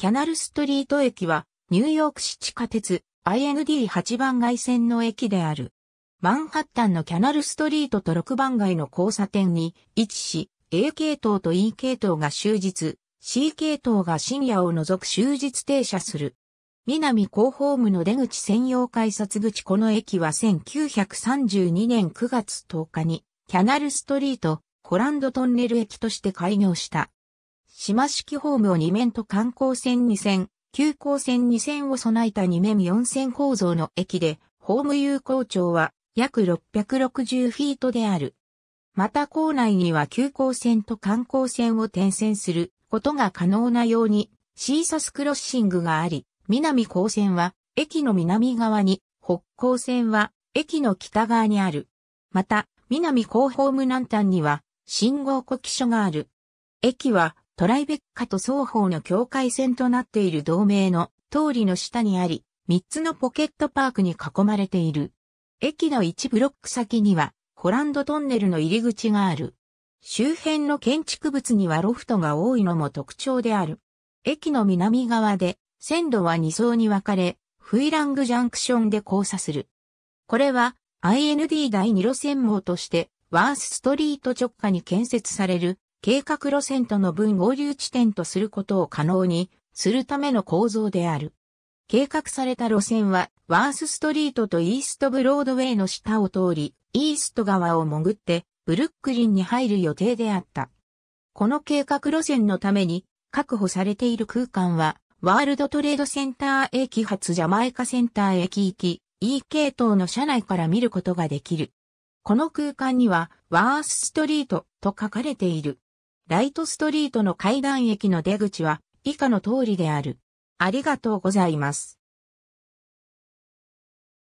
キャナルストリート駅は、ニューヨーク市地下鉄 IND8 番街線の駅である。マンハッタンのキャナルストリートと6番街の交差点に位置し、A 系統と E 系統が終日、C 系統が深夜を除く終日停車する。南広報部の出口専用改札口この駅は1932年9月10日に、キャナルストリート、コランドトンネル駅として開業した。島式ホームを2面と観光線2線、急行線2線を備えた2面4線構造の駅で、ホーム有効長は約660フィートである。また構内には急行線と観光線を転線することが可能なようにシーサスクロッシングがあり、南高線は駅の南側に、北高線は駅の北側にある。また、南高ホーム南端には信号呼気所がある。駅はトライベッカと双方の境界線となっている同盟の通りの下にあり、3つのポケットパークに囲まれている。駅の1ブロック先には、ホランドトンネルの入り口がある。周辺の建築物にはロフトが多いのも特徴である。駅の南側で、線路は2層に分かれ、フイラングジャンクションで交差する。これは、IND 第2路線網として、ワースストリート直下に建設される計画路線との分合流地点とすることを可能にするための構造である。計画された路線は、ワースストリートとイーストブロードウェイの下を通り、イースト側を潜って、ブルックリンに入る予定であった。この計画路線のために、確保されている空間は、ワールドトレードセンター駅発ジャマイカセンター駅行き、E 系統の車内から見ることができる。この空間には、ワースストリートと書かれている。ライトストリートの階段駅の出口は以下の通りである。ありがとうございます。